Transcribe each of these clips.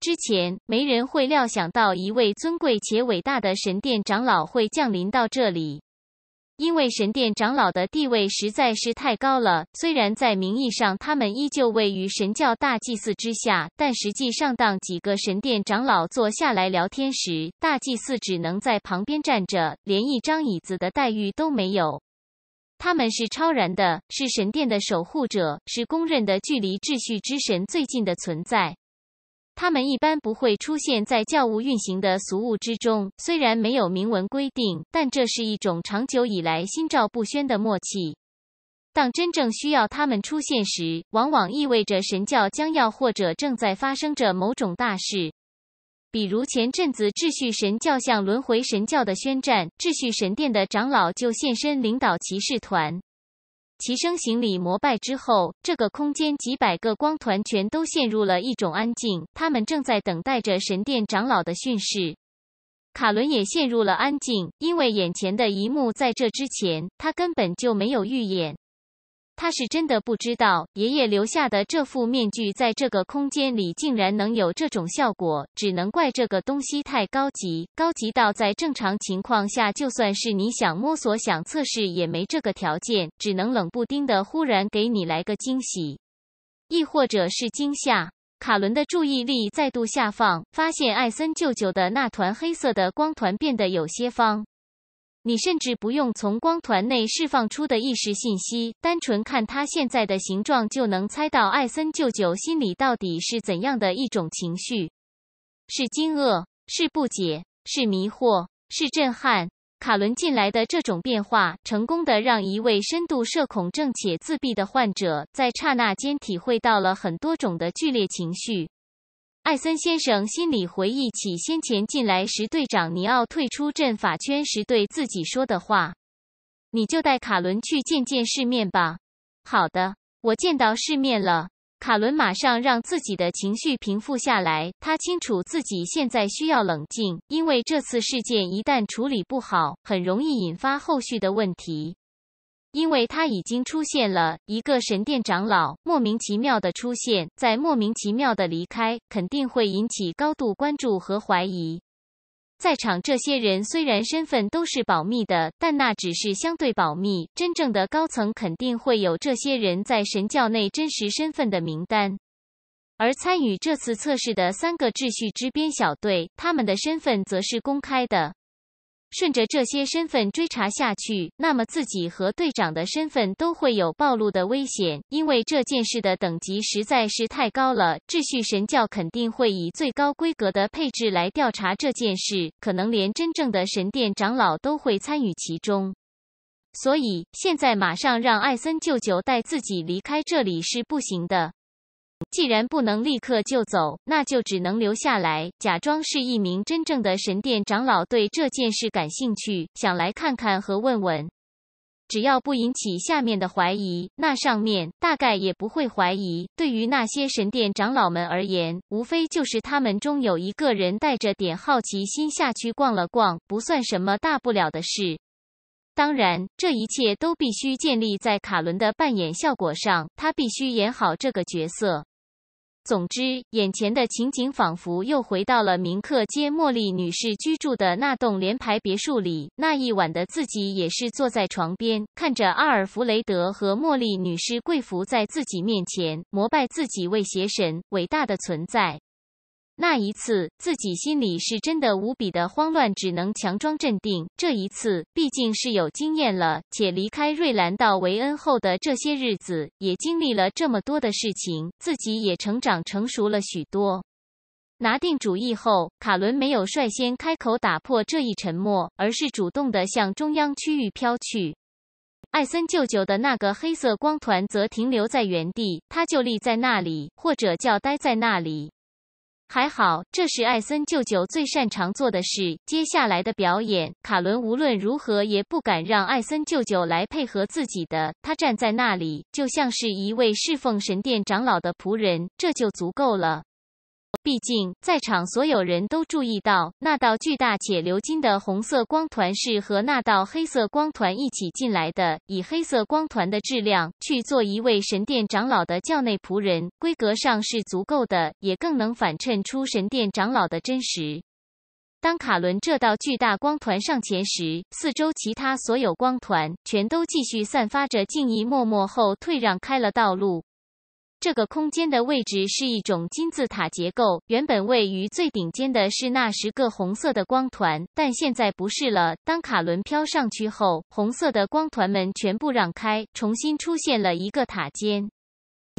之前没人会料想到一位尊贵且伟大的神殿长老会降临到这里，因为神殿长老的地位实在是太高了。虽然在名义上他们依旧位于神教大祭司之下，但实际上当几个神殿长老坐下来聊天时，大祭司只能在旁边站着，连一张椅子的待遇都没有。他们是超然的，是神殿的守护者，是公认的距离秩序之神最近的存在。他们一般不会出现在教务运行的俗务之中，虽然没有明文规定，但这是一种长久以来心照不宣的默契。当真正需要他们出现时，往往意味着神教将要或者正在发生着某种大事，比如前阵子秩序神教向轮回神教的宣战，秩序神殿的长老就现身领导骑士团。齐声行礼膜拜之后，这个空间几百个光团全都陷入了一种安静，他们正在等待着神殿长老的训示。卡伦也陷入了安静，因为眼前的一幕在这之前他根本就没有预演。他是真的不知道爷爷留下的这副面具在这个空间里竟然能有这种效果，只能怪这个东西太高级，高级到在正常情况下，就算是你想摸索、想测试，也没这个条件，只能冷不丁的忽然给你来个惊喜，亦或者是惊吓。卡伦的注意力再度下放，发现艾森舅舅的那团黑色的光团变得有些方。你甚至不用从光团内释放出的意识信息，单纯看他现在的形状，就能猜到艾森舅舅心里到底是怎样的一种情绪：是惊愕，是不解，是迷惑，是震撼。卡伦进来的这种变化，成功的让一位深度社恐症且自闭的患者，在刹那间体会到了很多种的剧烈情绪。艾森先生心里回忆起先前进来时，队长尼奥退出阵法圈时对自己说的话：“你就带卡伦去见见世面吧。”“好的，我见到世面了。”卡伦马上让自己的情绪平复下来，他清楚自己现在需要冷静，因为这次事件一旦处理不好，很容易引发后续的问题。因为他已经出现了一个神殿长老，莫名其妙的出现在莫名其妙的离开，肯定会引起高度关注和怀疑。在场这些人虽然身份都是保密的，但那只是相对保密，真正的高层肯定会有这些人在神教内真实身份的名单。而参与这次测试的三个秩序之边小队，他们的身份则是公开的。顺着这些身份追查下去，那么自己和队长的身份都会有暴露的危险。因为这件事的等级实在是太高了，秩序神教肯定会以最高规格的配置来调查这件事，可能连真正的神殿长老都会参与其中。所以现在马上让艾森舅舅带自己离开这里是不行的。既然不能立刻就走，那就只能留下来，假装是一名真正的神殿长老，对这件事感兴趣，想来看看和问问。只要不引起下面的怀疑，那上面大概也不会怀疑。对于那些神殿长老们而言，无非就是他们中有一个人带着点好奇心下去逛了逛，不算什么大不了的事。当然，这一切都必须建立在卡伦的扮演效果上，他必须演好这个角色。总之，眼前的情景仿佛又回到了明克街茉莉女士居住的那栋联排别墅里。那一晚的自己也是坐在床边，看着阿尔弗雷德和茉莉女士跪伏在自己面前，膜拜自己为邪神、伟大的存在。那一次，自己心里是真的无比的慌乱，只能强装镇定。这一次，毕竟是有经验了，且离开瑞兰到维恩后的这些日子，也经历了这么多的事情，自己也成长成熟了许多。拿定主意后，卡伦没有率先开口打破这一沉默，而是主动的向中央区域飘去。艾森舅舅的那个黑色光团则停留在原地，他就立在那里，或者叫待在那里。还好，这是艾森舅舅最擅长做的事。接下来的表演，卡伦无论如何也不敢让艾森舅舅来配合自己的。他站在那里，就像是一位侍奉神殿长老的仆人，这就足够了。毕竟，在场所有人都注意到，那道巨大且鎏金的红色光团是和那道黑色光团一起进来的。以黑色光团的质量去做一位神殿长老的教内仆人，规格上是足够的，也更能反衬出神殿长老的真实。当卡伦这道巨大光团上前时，四周其他所有光团全都继续散发着敬意，默默后退让开了道路。这个空间的位置是一种金字塔结构。原本位于最顶尖的是那十个红色的光团，但现在不是了。当卡伦飘上去后，红色的光团们全部让开，重新出现了一个塔尖。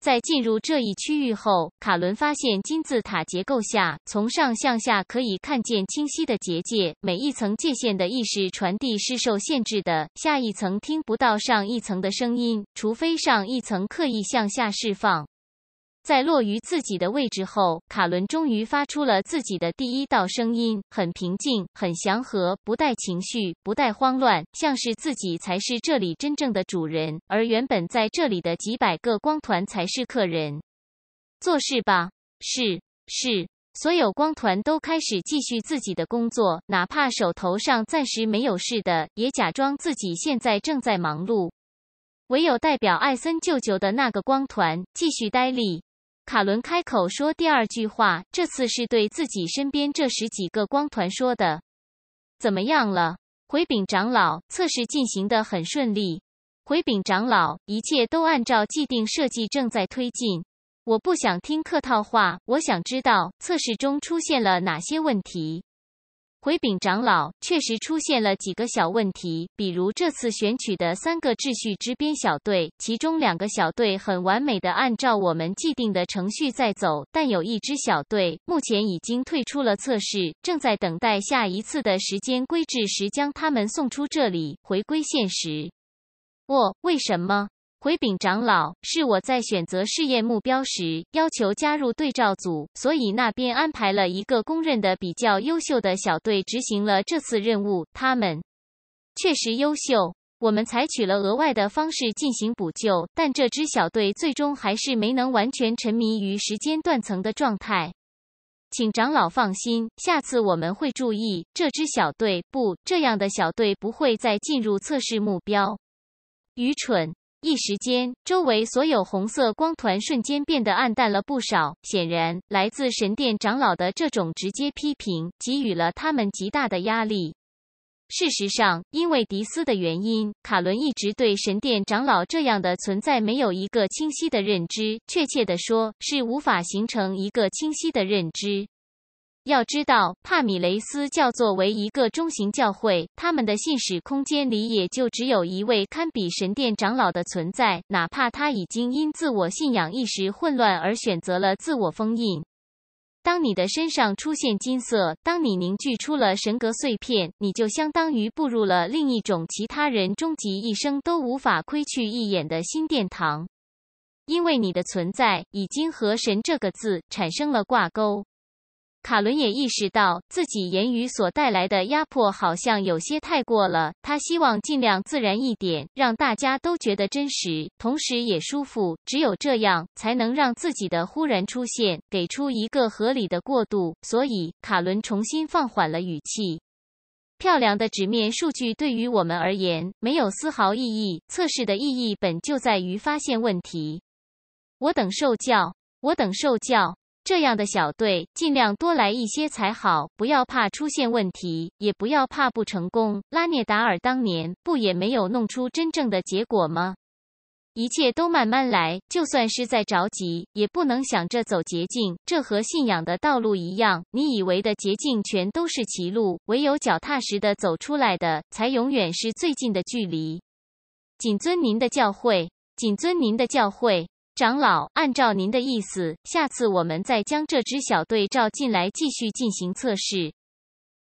在进入这一区域后，卡伦发现金字塔结构下，从上向下可以看见清晰的结界。每一层界限的意识传递是受限制的，下一层听不到上一层的声音，除非上一层刻意向下释放。在落于自己的位置后，卡伦终于发出了自己的第一道声音，很平静，很祥和，不带情绪，不带慌乱，像是自己才是这里真正的主人，而原本在这里的几百个光团才是客人。做事吧，是是，所有光团都开始继续自己的工作，哪怕手头上暂时没有事的，也假装自己现在正在忙碌。唯有代表艾森舅舅的那个光团继续呆立。卡伦开口说第二句话，这次是对自己身边这十几个光团说的：“怎么样了？”回禀长老，测试进行的很顺利。回禀长老，一切都按照既定设计正在推进。我不想听客套话，我想知道测试中出现了哪些问题。回禀长老，确实出现了几个小问题，比如这次选取的三个秩序之边小队，其中两个小队很完美的按照我们既定的程序在走，但有一支小队目前已经退出了测试，正在等待下一次的时间规制时将他们送出这里，回归现实。我为什么？回禀长老，是我在选择试验目标时要求加入对照组，所以那边安排了一个公认的比较优秀的小队执行了这次任务。他们确实优秀，我们采取了额外的方式进行补救，但这支小队最终还是没能完全沉迷于时间断层的状态。请长老放心，下次我们会注意。这支小队不这样的小队不会再进入测试目标。愚蠢。一时间，周围所有红色光团瞬间变得暗淡了不少。显然，来自神殿长老的这种直接批评，给予了他们极大的压力。事实上，因为迪斯的原因，卡伦一直对神殿长老这样的存在没有一个清晰的认知，确切的说，是无法形成一个清晰的认知。要知道，帕米雷斯教作为一个中型教会，他们的信使空间里也就只有一位堪比神殿长老的存在，哪怕他已经因自我信仰一时混乱而选择了自我封印。当你的身上出现金色，当你凝聚出了神格碎片，你就相当于步入了另一种其他人终极一生都无法窥去一眼的新殿堂，因为你的存在已经和“神”这个字产生了挂钩。卡伦也意识到自己言语所带来的压迫好像有些太过了，他希望尽量自然一点，让大家都觉得真实，同时也舒服。只有这样，才能让自己的忽然出现给出一个合理的过渡。所以，卡伦重新放缓了语气。漂亮的纸面数据对于我们而言没有丝毫意义，测试的意义本就在于发现问题。我等受教，我等受教。这样的小队尽量多来一些才好，不要怕出现问题，也不要怕不成功。拉涅达尔当年不也没有弄出真正的结果吗？一切都慢慢来，就算是在着急，也不能想着走捷径。这和信仰的道路一样，你以为的捷径全都是歧路，唯有脚踏实地走出来的，才永远是最近的距离。谨遵您的教诲，谨遵您的教诲。长老，按照您的意思，下次我们再将这支小队召进来继续进行测试。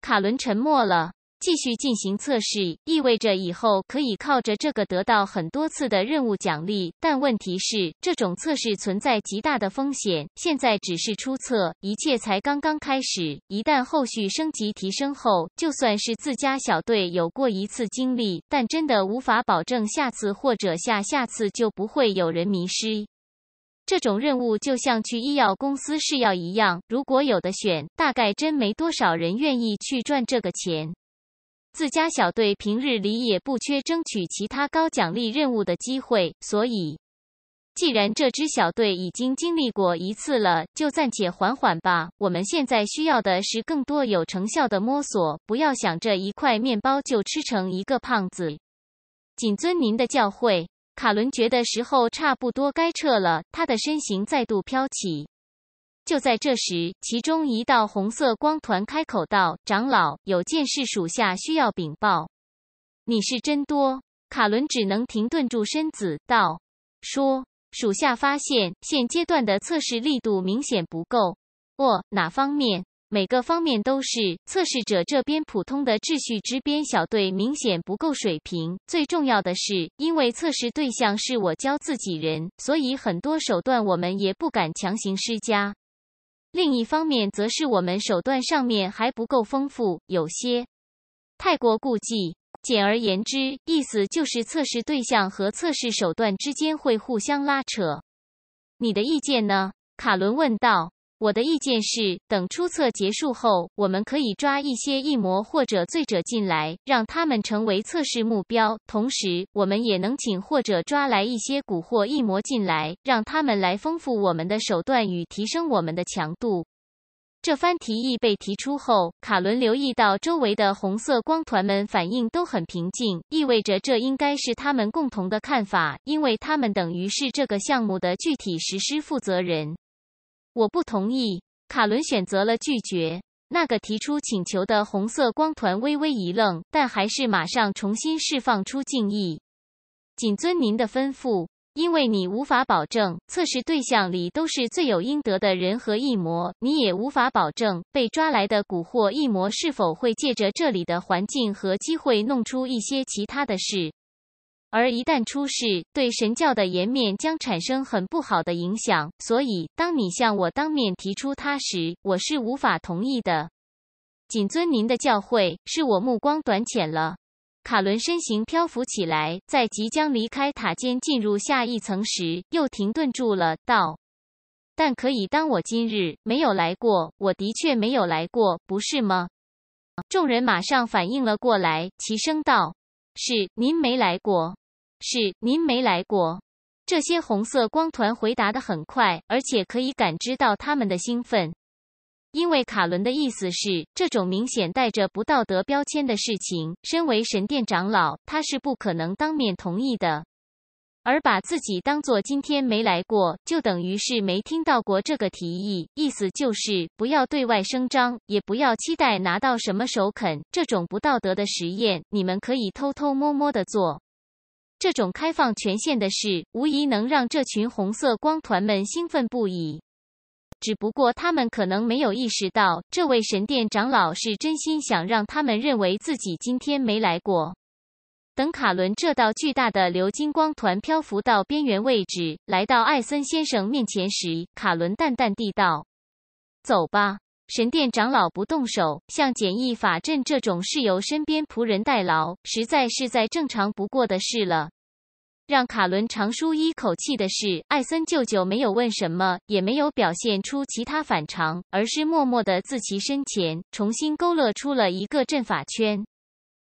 卡伦沉默了。继续进行测试，意味着以后可以靠着这个得到很多次的任务奖励。但问题是，这种测试存在极大的风险。现在只是初测，一切才刚刚开始。一旦后续升级提升后，就算是自家小队有过一次经历，但真的无法保证下次或者下下次就不会有人迷失。这种任务就像去医药公司试药一样，如果有的选，大概真没多少人愿意去赚这个钱。自家小队平日里也不缺争取其他高奖励任务的机会，所以，既然这支小队已经经历过一次了，就暂且缓缓吧。我们现在需要的是更多有成效的摸索，不要想着一块面包就吃成一个胖子。谨遵您的教诲，卡伦觉得时候差不多该撤了，他的身形再度飘起。就在这时，其中一道红色光团开口道：“长老，有件事属下需要禀报。”你是真多，卡伦只能停顿住身子道：“说，属下发现现阶段的测试力度明显不够。哦，哪方面？每个方面都是。测试者这边普通的秩序之边小队明显不够水平。最重要的是，因为测试对象是我教自己人，所以很多手段我们也不敢强行施加。”另一方面，则是我们手段上面还不够丰富，有些太过顾忌。简而言之，意思就是测试对象和测试手段之间会互相拉扯。你的意见呢？卡伦问道。我的意见是，等初测结束后，我们可以抓一些异魔或者罪者进来，让他们成为测试目标。同时，我们也能请或者抓来一些蛊惑异魔进来，让他们来丰富我们的手段与提升我们的强度。这番提议被提出后，卡伦留意到周围的红色光团们反应都很平静，意味着这应该是他们共同的看法，因为他们等于是这个项目的具体实施负责人。我不同意，卡伦选择了拒绝。那个提出请求的红色光团微微一愣，但还是马上重新释放出敬意，谨遵您的吩咐。因为你无法保证测试对象里都是罪有应得的人和异魔，你也无法保证被抓来的蛊惑异魔是否会借着这里的环境和机会弄出一些其他的事。而一旦出事，对神教的颜面将产生很不好的影响。所以，当你向我当面提出他时，我是无法同意的。谨遵您的教诲，是我目光短浅了。卡伦身形漂浮起来，在即将离开塔尖进入下一层时，又停顿住了，道：“但可以，当我今日没有来过，我的确没有来过，不是吗？”众人马上反应了过来，齐声道：“是，您没来过。”是您没来过，这些红色光团回答的很快，而且可以感知到他们的兴奋。因为卡伦的意思是，这种明显带着不道德标签的事情，身为神殿长老，他是不可能当面同意的。而把自己当做今天没来过，就等于是没听到过这个提议，意思就是不要对外声张，也不要期待拿到什么首肯。这种不道德的实验，你们可以偷偷摸摸的做。这种开放权限的事，无疑能让这群红色光团们兴奋不已。只不过他们可能没有意识到，这位神殿长老是真心想让他们认为自己今天没来过。等卡伦这道巨大的鎏金光团漂浮到边缘位置，来到艾森先生面前时，卡伦淡淡地道：“走吧。”神殿长老不动手，像简易法阵这种是由身边仆人代劳，实在是再正常不过的事了。让卡伦长舒一口气的是，艾森舅舅没有问什么，也没有表现出其他反常，而是默默的自其身前重新勾勒出了一个阵法圈。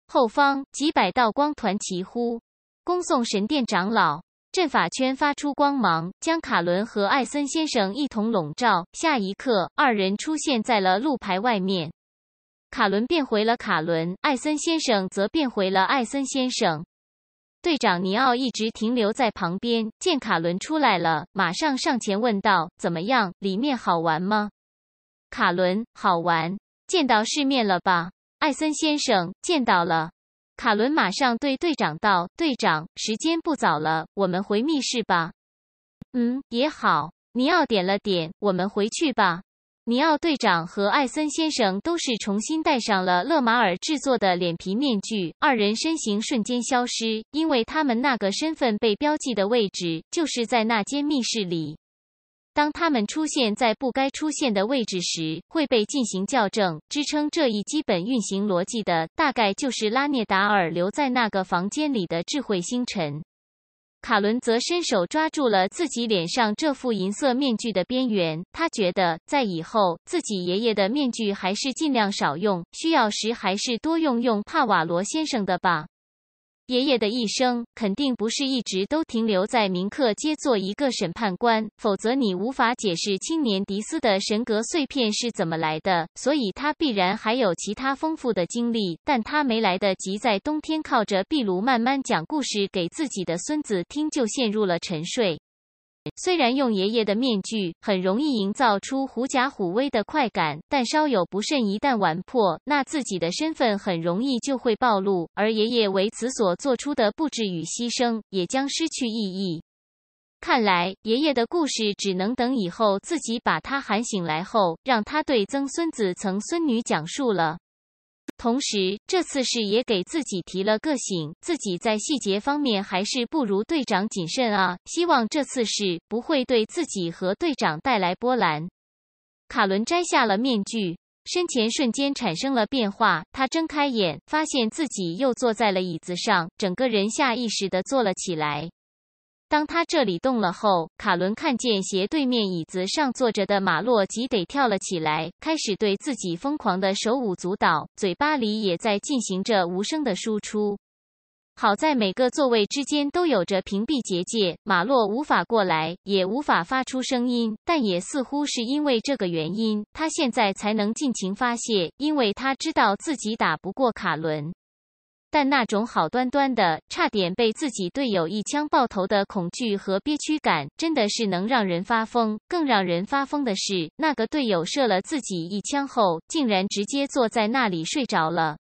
后方几百道光团齐呼：“恭送神殿长老。”阵法圈发出光芒，将卡伦和艾森先生一同笼罩。下一刻，二人出现在了路牌外面。卡伦变回了卡伦，艾森先生则变回了艾森先生。队长尼奥一直停留在旁边，见卡伦出来了，马上上前问道：“怎么样？里面好玩吗？”卡伦：“好玩，见到世面了吧？”艾森先生：“见到了。”卡伦马上对队长道：“队长，时间不早了，我们回密室吧。”“嗯，也好。”尼奥点了点，“我们回去吧。”尼奥队长和艾森先生都是重新戴上了勒马尔制作的脸皮面具，二人身形瞬间消失，因为他们那个身份被标记的位置就是在那间密室里。当它们出现在不该出现的位置时，会被进行校正。支撑这一基本运行逻辑的，大概就是拉涅达尔留在那个房间里的智慧星辰。卡伦则伸手抓住了自己脸上这副银色面具的边缘，他觉得在以后自己爷爷的面具还是尽量少用，需要时还是多用用帕瓦罗先生的吧。爷爷的一生肯定不是一直都停留在铭刻皆做一个审判官，否则你无法解释青年迪斯的神格碎片是怎么来的。所以，他必然还有其他丰富的经历，但他没来得及在冬天靠着壁炉慢慢讲故事给自己的孙子听，就陷入了沉睡。虽然用爷爷的面具很容易营造出狐假虎威的快感，但稍有不慎，一旦玩破，那自己的身份很容易就会暴露，而爷爷为此所做出的布置与牺牲也将失去意义。看来，爷爷的故事只能等以后自己把他喊醒来后，让他对曾孙子、曾孙女讲述了。同时，这次事也给自己提了个醒，自己在细节方面还是不如队长谨慎啊。希望这次事不会对自己和队长带来波澜。卡伦摘下了面具，身前瞬间产生了变化。他睁开眼，发现自己又坐在了椅子上，整个人下意识地坐了起来。当他这里动了后，卡伦看见斜对面椅子上坐着的马洛，急得跳了起来，开始对自己疯狂的手舞足蹈，嘴巴里也在进行着无声的输出。好在每个座位之间都有着屏蔽结界，马洛无法过来，也无法发出声音，但也似乎是因为这个原因，他现在才能尽情发泄，因为他知道自己打不过卡伦。但那种好端端的，差点被自己队友一枪爆头的恐惧和憋屈感，真的是能让人发疯。更让人发疯的是，那个队友射了自己一枪后，竟然直接坐在那里睡着了。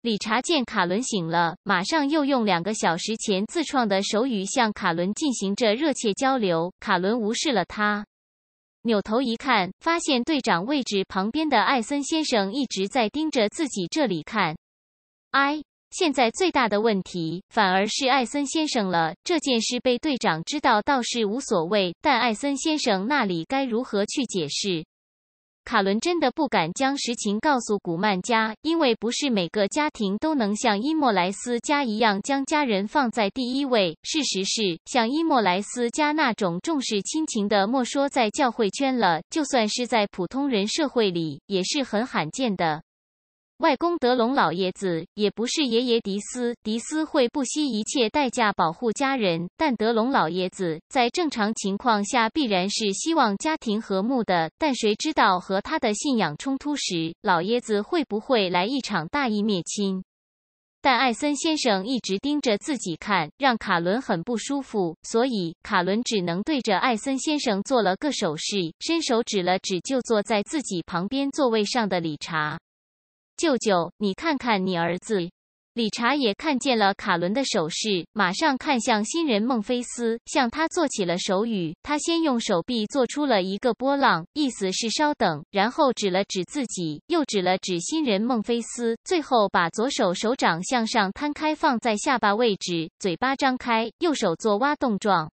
理查见卡伦醒了，马上又用两个小时前自创的手语向卡伦进行着热切交流。卡伦无视了他，扭头一看，发现队长位置旁边的艾森先生一直在盯着自己这里看。哎。现在最大的问题反而是艾森先生了。这件事被队长知道倒是无所谓，但艾森先生那里该如何去解释？卡伦真的不敢将实情告诉古曼家，因为不是每个家庭都能像伊莫莱斯家一样将家人放在第一位。事实是，像伊莫莱斯家那种重视亲情的，莫说在教会圈了，就算是在普通人社会里，也是很罕见的。外公德隆老爷子也不是爷爷迪斯，迪斯会不惜一切代价保护家人，但德隆老爷子在正常情况下必然是希望家庭和睦的。但谁知道和他的信仰冲突时，老爷子会不会来一场大义灭亲？但艾森先生一直盯着自己看，让卡伦很不舒服，所以卡伦只能对着艾森先生做了个手势，伸手指了指就坐在自己旁边座位上的理查。舅舅，你看看你儿子。理查也看见了卡伦的手势，马上看向新人孟菲斯，向他做起了手语。他先用手臂做出了一个波浪，意思是稍等，然后指了指自己，又指了指新人孟菲斯，最后把左手手掌向上摊开放在下巴位置，嘴巴张开，右手做挖洞状。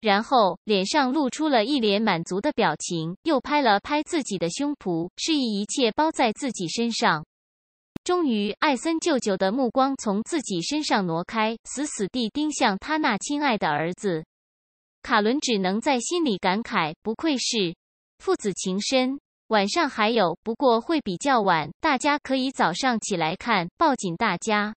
然后脸上露出了一脸满足的表情，又拍了拍自己的胸脯，示意一切包在自己身上。终于，艾森舅舅的目光从自己身上挪开，死死地盯向他那亲爱的儿子卡伦，只能在心里感慨：不愧是父子情深。晚上还有，不过会比较晚，大家可以早上起来看，抱紧大家。